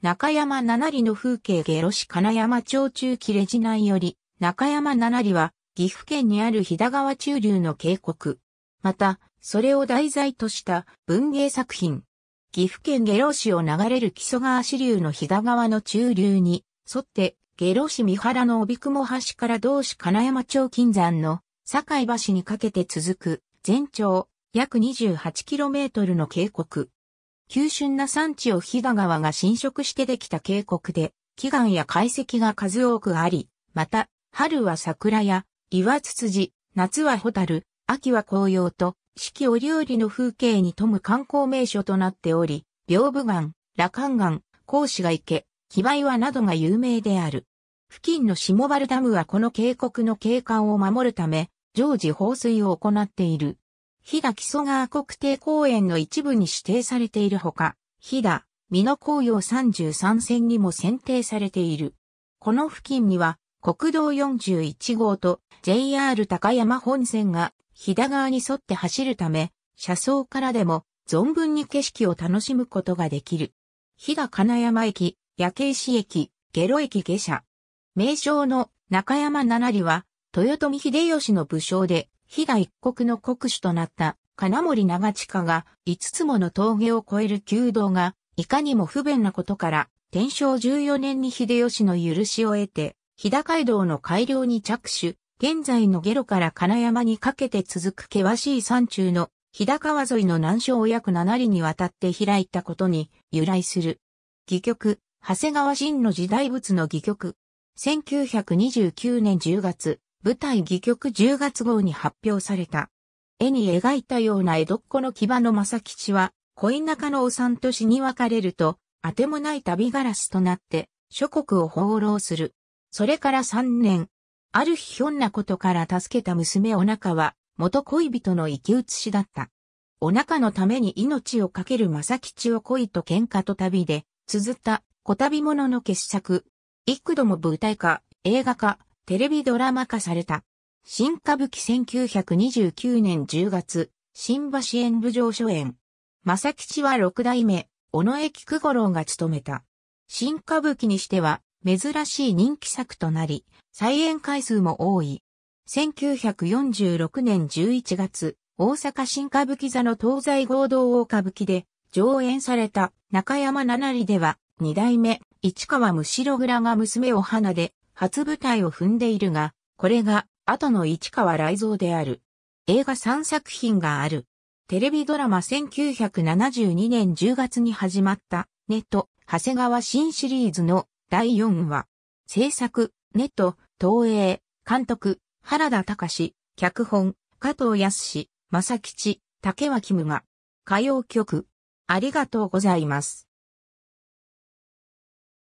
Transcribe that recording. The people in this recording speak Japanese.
中山七里の風景下呂市金山町中切れ地内より、中山七里は、岐阜県にある日田川中流の渓谷。また、それを題材とした文芸作品。岐阜県下呂市を流れる木曽川支流の日田川の中流に、沿って、下呂市三原の帯雲橋から同市金山町金山の境橋にかけて続く、全長約 28km の渓谷。急峻な山地を飛騨川が侵食してできた渓谷で、奇岩や海石が数多くあり、また、春は桜や岩ツツジ、夏はホタル、秋は紅葉と、四季折々の風景に富む観光名所となっており、屏風岩、羅漢岩、甲子が池、木場岩などが有名である。付近の下原ダムはこの渓谷の景観を守るため、常時放水を行っている。飛騨木曽川国定公園の一部に指定されているほか、飛騨、美濃紅葉33線にも選定されている。この付近には、国道41号と JR 高山本線が飛騨川に沿って走るため、車窓からでも存分に景色を楽しむことができる。飛騨金山駅、夜景市駅、下呂駅下車。名称の中山七里は、豊臣秀吉の武将で、飛が一国の国主となった金森長近が5つもの峠を越える弓道がいかにも不便なことから天正14年に秀吉の許しを得て日高街道の改良に着手、現在の下路から金山にかけて続く険しい山中の日高川沿いの南所を約7里にわたって開いたことに由来する。戯曲、長谷川新の時代物の戯曲。1929年10月、舞台戯曲10月号に発表された。絵に描いたような江戸っ子の牙の正吉は、恋仲のお産と死に別れると、あてもない旅ガラスとなって、諸国を放浪する。それから3年、ある日ひょんなことから助けた娘お腹は、元恋人の生き写しだった。お腹のために命を懸ける正吉を恋と喧嘩と旅で、綴った、小旅物の傑作。幾度も舞台化、映画化、テレビドラマ化された。新歌舞伎1929年10月、新橋演舞場初演。正吉は六代目、尾上菊五郎が務めた。新歌舞伎にしては、珍しい人気作となり、再演回数も多い。1946年11月、大阪新歌舞伎座の東西合同大歌舞伎で上演された中山七里では、二代目、市川むしろらが娘を花で初舞台を踏んでいるが、これが後の市川雷蔵である。映画3作品がある。テレビドラマ1972年10月に始まったネット長谷川新シリーズの第4話。制作ネット東映監督原田隆脚本加藤康正吉竹脇無我。歌謡曲ありがとうございます。